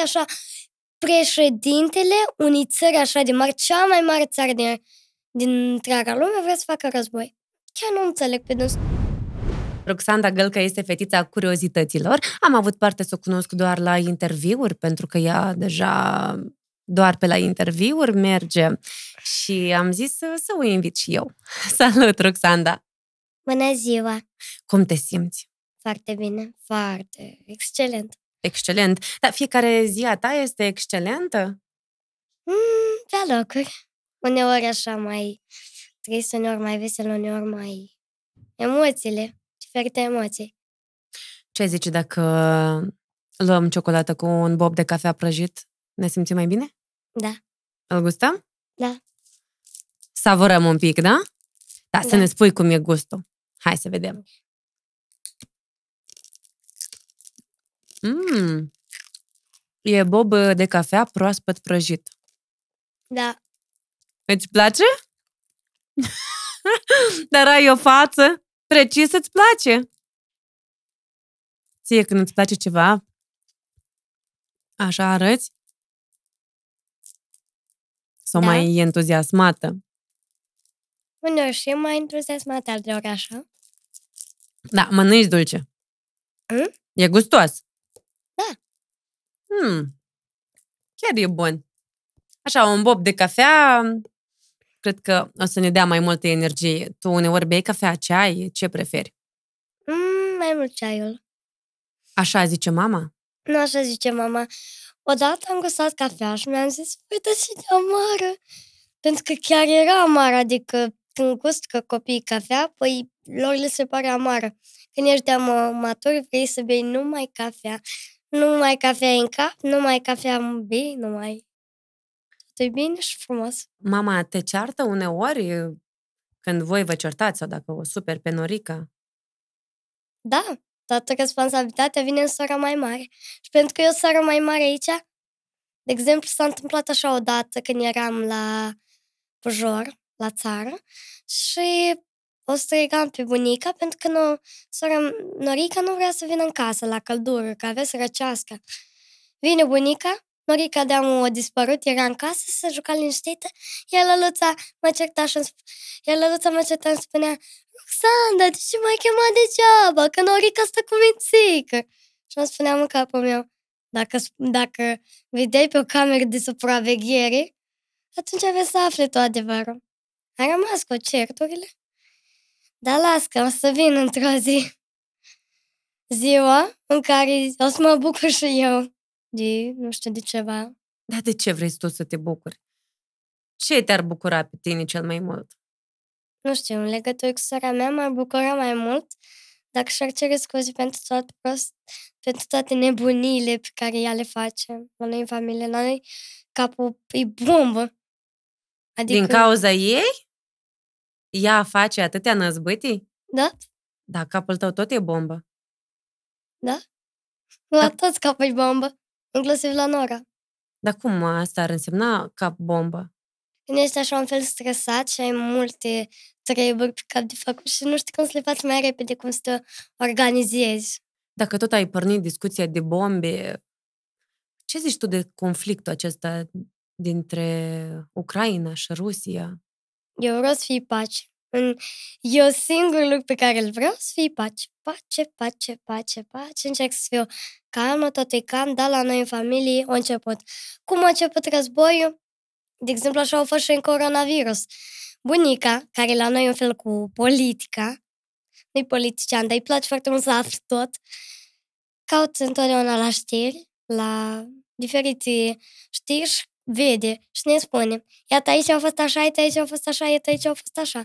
așa președintele unei țări așa de mare, cea mai mare țară din, din întreaga lume, vrea să facă război. Chiar nu înțeleg pe dânsul. Roxanda Gălcă este fetița curiozităților. Am avut parte să o cunosc doar la interviuri, pentru că ea deja doar pe la interviuri merge și am zis să, să o invit și eu. Salut, Roxanda! Bună ziua! Cum te simți? Foarte bine, foarte excelent. Excelent. Dar fiecare zi a ta este excelentă? Mm, pe locuri. Uneori așa mai trist, uneori mai vesel, uneori mai... Emoțiile, diferite emoții. Ce zici dacă luăm ciocolată cu un bob de cafea prăjit? Ne simțim mai bine? Da. Îl gustăm? Da. Savurăm un pic, da? Da, da. să ne spui cum e gustul. Hai să vedem. Mm. E bob de cafea proaspăt prăjit. Da. Îți place? Dar ai o față precis îți place. Ție când îți place ceva, așa arăți? Sau da. mai e entuziasmată? Uneori și mai entuziasmată, alteori așa. Da, mănânci dulce. Mm? E gustos. Da. Hmm. Chiar e bun. Așa, un bob de cafea, cred că o să ne dea mai multă energie. Tu uneori bei cafea, ceai, ce preferi? Mm, mai mult ceaiul. Așa zice mama? Nu așa zice mama. Odată am gustat cafea și mi-am zis, uite și de amară. Pentru că chiar era amară, adică când că copiii cafea, păi lor le se pare amară. Când ești de amator, vrei să bei numai cafea nu mai cafea în cap, mai cafea în nu mai. Tot e bine și frumos. Mama te ceartă uneori când voi vă certați sau dacă o super pe Norica? Da, toată responsabilitatea vine în sora mai mare. Și pentru că eu sora mai mare aici, de exemplu, s-a întâmplat așa odată când eram la Pujor, la țară, și o strigam pe bunica pentru că nu, sora Norica nu vrea să vină în casă la căldură, că avea să răcească. Vine bunica, Norica de o a dispărut, era în casă, se juca liniștită, iar Lăluța mă certa și îmi, iar Lăluța mă certa îmi spunea Roxanda, de ce m-ai chemat degeaba, că Norica stă cu mințică? Și îmi spuneam în capul meu, dacă, dacă vedeai pe o cameră de supraveghere, atunci aveți să afle tot adevărul. Am rămas cu certurile da, las că am să vin într-o zi. Ziua în care o să mă bucur și eu de, nu știu, de ceva. Dar de ce vrei tu să te bucuri? Ce te-ar bucura pe tine cel mai mult? Nu știu, în legătură cu sora mea m-ar bucura mai mult dacă și-ar cere scuze pentru tot prost, pentru toate nebunile pe care ea le face la noi în familie. La noi capul e bombă. Adică, Din cauza ei? Ea face atâtea năzbâtii? Da. Da, capul tău tot e bombă. Da? da. La da. toți capul e bombă, inclusiv la Nora. Dar cum asta ar însemna cap bombă? Când ești așa un fel stresat și ai multe treburi pe cap de făcut și nu știi cum să le faci mai repede, cum să te organizezi. Dacă tot ai pornit discuția de bombe, ce zici tu de conflictul acesta dintre Ucraina și Rusia? Eu vreau să fii pace. Eu singurul lucru pe care îl vreau să fii pace. Pace, pace, pace, pace. Încerc să fiu calmă, tot e calm, dar la noi în familie a început. Cum a început războiul? De exemplu, așa au fost și în coronavirus. Bunica, care la noi e un fel cu politica, nu-i politician, dar îi place foarte mult să afli tot, caut întotdeauna la știri, la diferite știri și vede și ne spune, iată aici a fost așa, iată aici a fost așa, iată aici a fost așa.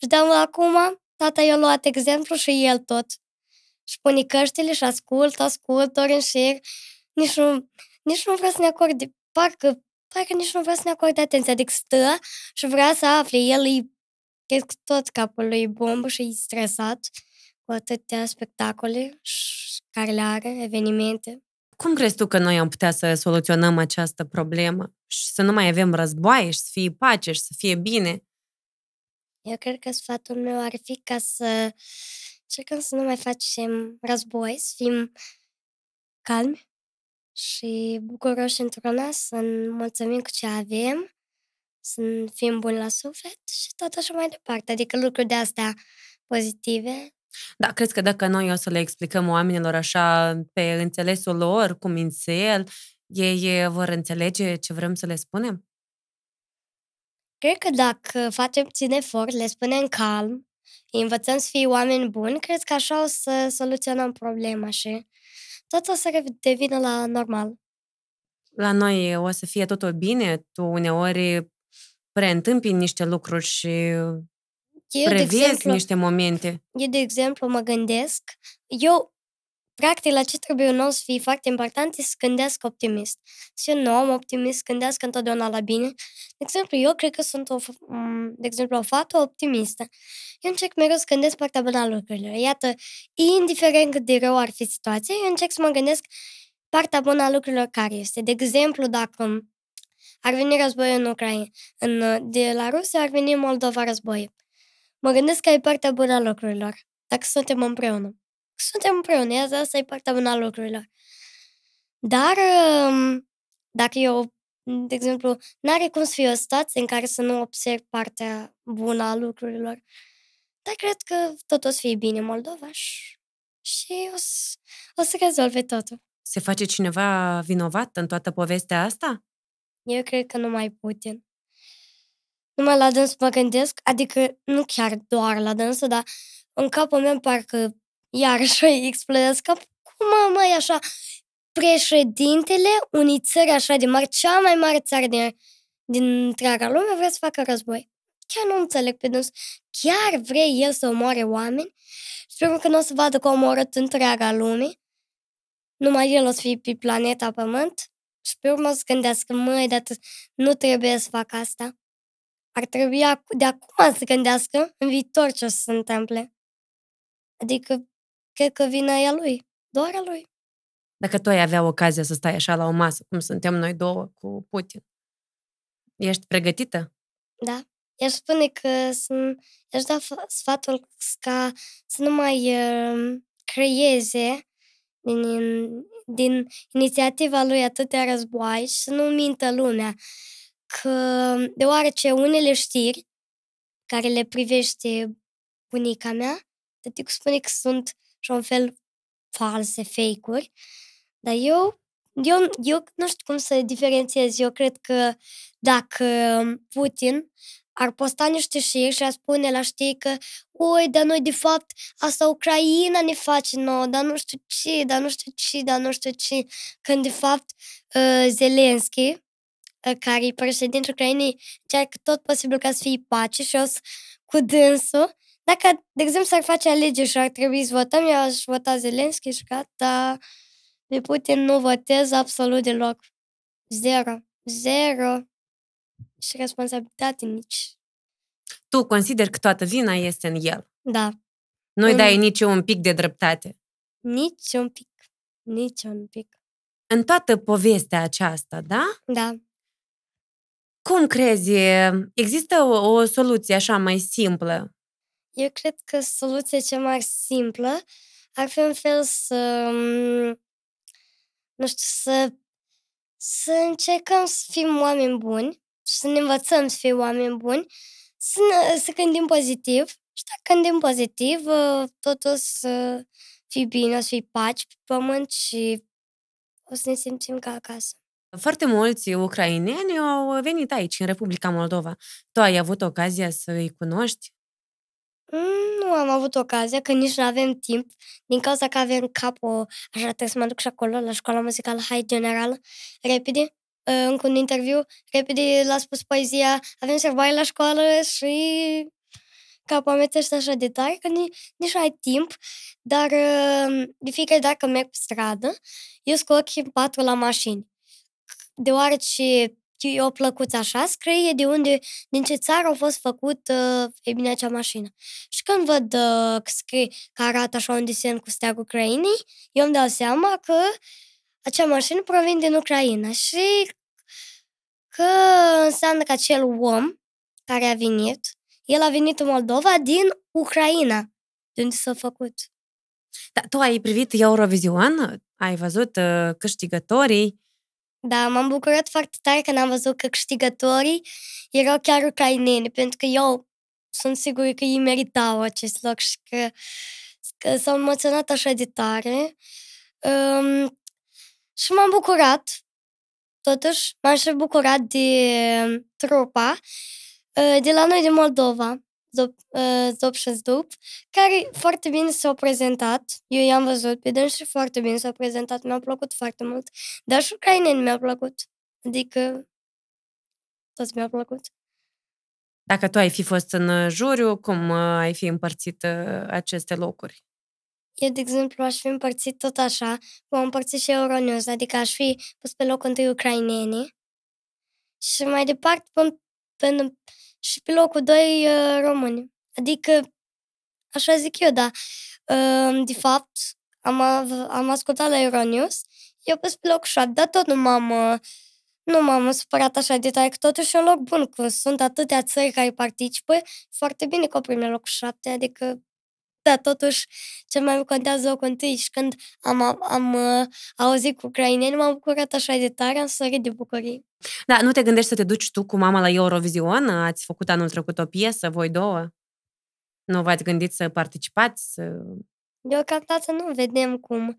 Și de acum, tata i-a luat exemplu și el tot. Și pune căștile și ascult, ascult, ori în șir. Nici nu, nici nu vrea să ne acorde, parcă, parcă nici nu vrea să ne acorde atenție. Adică stă și vrea să afle. El e, cred că tot capul lui e bombă și e stresat cu atâtea spectacole care le are, evenimente. Cum crezi tu că noi am putea să soluționăm această problemă și să nu mai avem războaie și să fie pace și să fie bine? Eu cred că sfatul meu ar fi ca să încercăm să nu mai facem război, să fim calmi și bucuroși într-una, să mulțumim cu ce avem, să fim buni la suflet și tot așa mai departe. Adică lucruri de astea pozitive da, cred că dacă noi o să le explicăm oamenilor așa pe înțelesul lor, cu mințel, ei vor înțelege ce vrem să le spunem? Cred că dacă facem țin efort, le spunem calm, îi învățăm să fii oameni buni, cred că așa o să soluționăm problema și tot o să devină la normal. La noi o să fie totul bine, tu uneori preîntâmpini niște lucruri și eu, prevezi de exemplu, niște momente. Eu, de exemplu, mă gândesc, eu, practic, la ce trebuie un om să fie foarte important este să gândească optimist. Să un om optimist gândească întotdeauna la bine. De exemplu, eu cred că sunt, o, de exemplu, o fată optimistă. Eu încerc mereu să gândesc partea bună a lucrurilor. Iată, indiferent cât de rău ar fi situația, eu încerc să mă gândesc partea bună a lucrurilor care este. De exemplu, dacă ar veni război în Ucraina, în, de la Rusia ar veni Moldova război. Mă gândesc că e partea bună a lucrurilor, dacă suntem împreună. Suntem împreună, iar asta e partea bună a lucrurilor. Dar um, dacă eu, de exemplu, n-are cum să fie o situație în care să nu observ partea bună a lucrurilor. Dar cred că tot o să fie bine Moldova și, și o, să, o să rezolve totul. Se face cineva vinovat în toată povestea asta? Eu cred că numai Putin numai la dans mă gândesc, adică nu chiar doar la dansă, dar în capul meu parcă iar și explodez cap. Cum am mai așa, președintele unei țări așa de mari, cea mai mare țară din, din întreaga lume, vrea să facă război. Chiar nu înțeleg pe dâns. Chiar vrei el să omoare oameni? Sper că nu o să vadă că omorât întreaga lume, numai el o să fie pe planeta Pământ, și pe urmă să gândească, măi, dar nu trebuie să fac asta ar trebui de acum să gândească în viitor ce o să se întâmple. Adică, cred că vina e a lui, doar a lui. Dacă tu ai avea ocazia să stai așa la o masă, cum suntem noi două cu Putin, ești pregătită? Da. i spune că sunt, aș da sfatul ca să nu mai uh, creeze din, din inițiativa lui atâtea război și să nu mintă lumea că deoarece unele știri care le privește bunica mea, tăticul spune că sunt și un fel false, fake-uri, dar eu, eu, eu nu știu cum să diferențiez. Eu cred că dacă Putin ar posta niște știri și ar spune la știri că oi, dar noi de fapt asta Ucraina ne face nouă, dar nu știu ce, dar nu știu ce, dar nu știu ce, când de fapt uh, Zelenski, Ă, care e președintele Ucrainei, încearcă tot posibil ca să fie pace și o să, cu dânsul. Dacă, de exemplu, s-ar face alege și ar trebui să votăm, eu aș vota Zelenski și gata. De Putin nu votez absolut deloc. Zero. Zero. Și responsabilitate nici. Tu consider că toată vina este în el. Da. Nu-i dai nici un pic de dreptate. Nici un pic. Nici un pic. În toată povestea aceasta, da? Da. Cum crezi? Există o, o soluție așa mai simplă? Eu cred că soluția cea mai simplă ar fi un fel să, nu știu, să, să încercăm să fim oameni buni și să ne învățăm să fim oameni buni, să, ne, să gândim pozitiv și dacă gândim pozitiv, ă, totul să fie bine, o să fie pace pe pământ și o să ne simțim ca acasă. Foarte mulți ucraineni au venit aici, în Republica Moldova. Tu ai avut ocazia să îi cunoști? Mm, nu am avut ocazia, că nici nu avem timp, din cauza că avem capul, Așa, trebuie să mă duc și acolo, la școala muzicală High General, repede, ă, încă un interviu, repede l-a spus poezia, avem servai la școală și capul amețește așa de tare că nici, nici nu ai timp, dar ă, de fiecare dacă merg pe stradă, eu scot și patru la mașini deoarece e o plăcuță așa, scrie de unde, din ce țară a fost făcută, e bine, acea mașină. Și când văd uh, că scrie că arată așa un desen cu steagul Ucrainei, eu îmi dau seama că acea mașină provine din Ucraina și că înseamnă că acel om care a venit, el a venit în Moldova din Ucraina, de unde s-a făcut. Da, tu ai privit Eurovision? Ai văzut uh, câștigătorii? Da, m-am bucurat foarte tare când am văzut că câștigătorii erau chiar ucraineni, pentru că eu sunt sigur că ei meritau acest loc și că, că s-au emoționat așa de tare. Um, și m-am bucurat, totuși, m-am și bucurat de trupa eh, de la noi de Moldova. Zop, uh, Zop și Zdup, care foarte bine s-au prezentat. Eu i-am văzut pe și foarte bine s-au prezentat. mi au plăcut foarte mult. Dar și ucraineni mi-au plăcut. Adică toți mi-au plăcut. Dacă tu ai fi fost în ă, juriu, cum ă, ai fi împărțit aceste locuri? Eu, de exemplu, aș fi împărțit tot așa, cum am împărțit și Euronews, adică aș fi pus pe locul întâi ucrainenii și mai departe până până, și pe locul 2 uh, români. Adică, așa zic eu, da. Uh, de fapt, am, av- am ascultat la Euronews, eu pus pe locul 7, dar tot nu m-am... Uh, nu m-am supărat așa de tare, că totuși e un loc bun, că sunt atâtea țări care participă, foarte bine că o primim locul 7, adică dar totuși cel mai contează locul întâi și când am, am, am uh, auzit cu ucraineni, m-am bucurat așa de tare, am sărit de bucurie. Da, nu te gândești să te duci tu cu mama la Eurovision? Ați făcut anul trecut o piesă, voi două? Nu v-ați gândit să participați? Să... Deocamdată nu vedem cum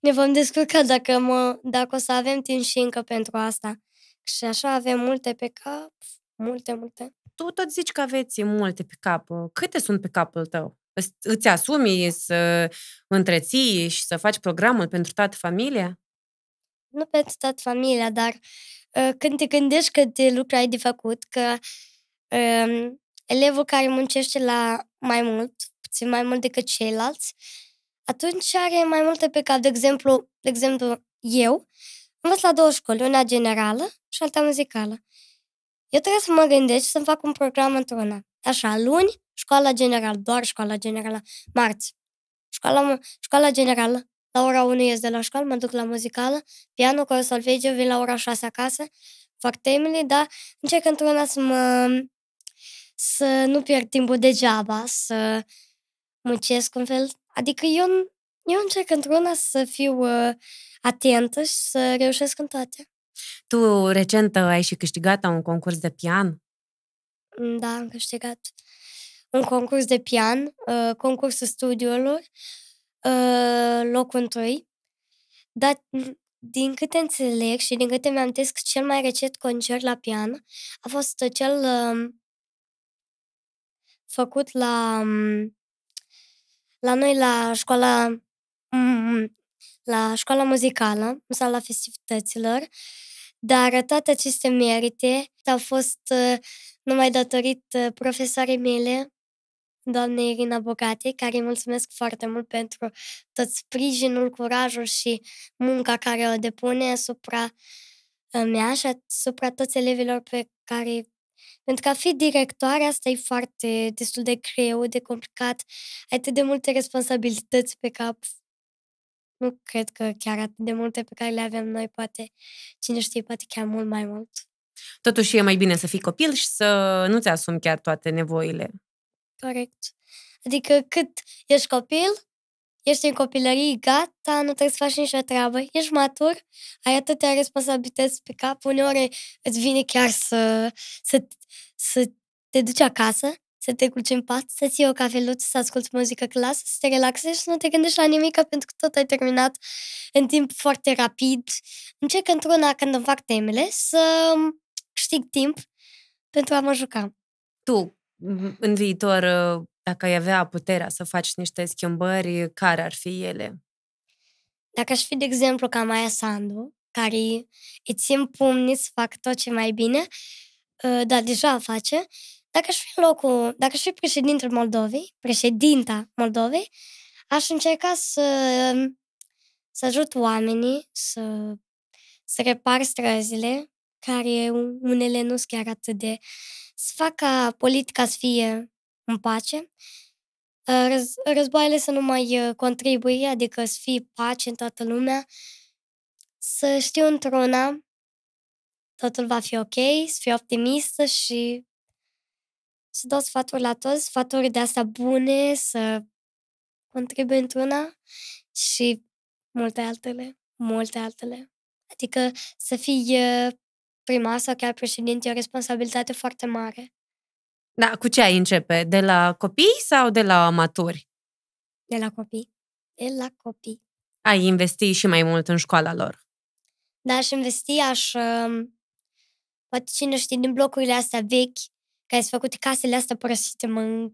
ne vom descurca dacă, mă, dacă o să avem timp și încă pentru asta. Și așa avem multe pe cap, multe, multe. Tu tot zici că aveți multe pe cap. Câte sunt pe capul tău? îți asumi să întreții și să faci programul pentru toată familia? Nu pentru toată familia, dar ă, când te gândești te lucru ai de făcut, că um, elevul care muncește la mai mult, puțin mai mult decât ceilalți, atunci are mai multe pe cap. De exemplu, de exemplu eu învăț la două școli, una generală și alta muzicală. Eu trebuie să mă gândesc să-mi fac un program într-una. Așa, luni Școala generală, doar școala generală, marți. Școala, școala generală, la ora 1 ies de la școală, mă duc la muzicală, piano, coro, solfegiu, vin la ora 6 acasă, fac temele, dar încerc într-una să mă să nu pierd timpul degeaba, să muncesc un fel. Adică eu, eu încerc într-una să fiu uh, atentă și să reușesc în toate. Tu recent ai și câștigat un concurs de pian? Da, am câștigat un concurs de pian, uh, concursul studiilor, uh, locul întâi. Dar mm, din câte înțeleg și din câte mi-am că cel mai recent concert la pian a fost cel uh, făcut la, um, la noi la școala um, la școala muzicală în la festivităților, dar toate aceste merite au fost uh, numai datorit profesoarei mele, doamnei Irina Bogate, care îi mulțumesc foarte mult pentru tot sprijinul, curajul și munca care o depune asupra mea și asupra toți elevilor pe care pentru că a fi directoare, asta e foarte destul de greu, de complicat, ai atât de multe responsabilități pe cap. Nu cred că chiar atât de multe pe care le avem noi, poate, cine știe, poate chiar mult mai mult. Totuși e mai bine să fii copil și să nu-ți asumi chiar toate nevoile corect. Adică cât ești copil, ești în copilărie, gata, nu trebuie să faci nicio treabă, ești matur, ai atâtea responsabilități pe cap, uneori îți vine chiar să, să, să te duci acasă, să te culci în pat, să-ți iei o cafeluță, să asculti muzică clasă, să te relaxezi și să nu te gândești la nimic, pentru că tot ai terminat în timp foarte rapid. Încerc într-una, când îmi fac temele, să câștig timp pentru a mă juca. Tu, în viitor, uh, dacă ai avea puterea să faci niște schimbări, care ar fi ele? Dacă aș fi, de exemplu, ca Maia Sandu, care îi țin pumnii să fac tot ce mai bine, uh, dar deja face, dacă aș fi în locul, dacă aș fi președintele Moldovei, președinta Moldovei, aș încerca să, să ajut oamenii să, să repar străzile, care unele nu sunt chiar atât de... să facă politica să fie în pace, ă, răz- războaiele să nu mai ă, contribuie, adică să fie pace în toată lumea, să știu într-una totul va fi ok, să fiu optimistă și să dau sfaturi la toți, sfaturi de astea bune, să contribuie într-una și multe altele, multe altele. Adică să fii prima sau chiar președinte, e o responsabilitate foarte mare. Da, cu ce ai începe? De la copii sau de la maturi? De la copii. De la copii. Ai investi și mai mult în școala lor. Da, aș investi, aș... Um, poate cine știe, din blocurile astea vechi, care ai făcut casele astea părăsite, mă...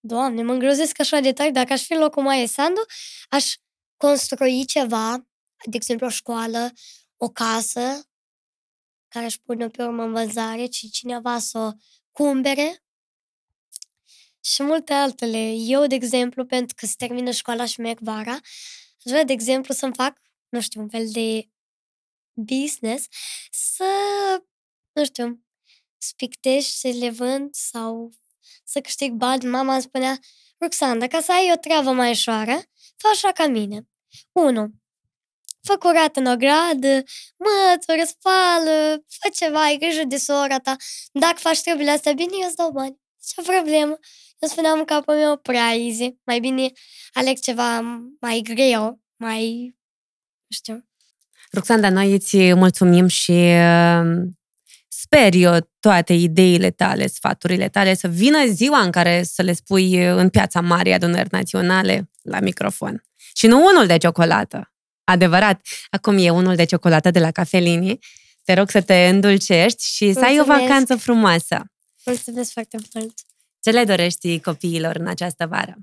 Doamne, mă îngrozesc așa de tare. Dacă aș fi locul mai Sandu, aș construi ceva, de exemplu o școală, o casă, care își pune pe urmă în vânzare, ci cineva să o cumbere și multe altele. Eu, de exemplu, pentru că se termină școala și merg vara, aș vrea, de exemplu, să-mi fac, nu știu, un fel de business, să, nu știu, spictești și le vând sau să câștig bani. Mama îmi spunea, Roxanda, ca să ai o treabă mai ușoară, fă așa ca mine. Unu, fă curat în ogradă, mătură, spală, fă ceva, ai grijă de sora ta. Dacă faci treburile astea bine, eu îți dau bani. Ce problemă? Eu spuneam în capul meu prea easy. Mai bine aleg ceva mai greu, mai... nu știu. Roxanda, noi îți mulțumim și uh, sper eu toate ideile tale, sfaturile tale să vină ziua în care să le spui uh, în piața mare adunări naționale la microfon. Și nu unul de ciocolată, adevărat. Acum e unul de ciocolată de la Cafelini. Te rog să te îndulcești și Mulțumesc. să ai o vacanță frumoasă. Mulțumesc foarte mult! Ce le dorești copiilor în această vară?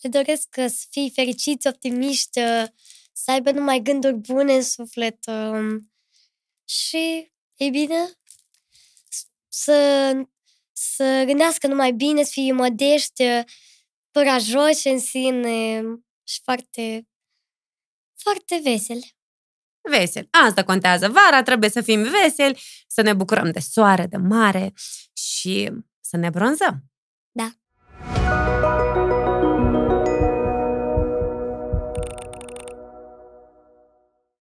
Le doresc să fii fericiți, optimiști, uh, să aibă numai gânduri bune în suflet um, și, e bine, să, să gândească numai bine, să fie modești, părajoși uh, în sine um, și foarte foarte vesel. Vesel. Asta contează. Vara trebuie să fim veseli, să ne bucurăm de soare, de mare și să ne bronzăm.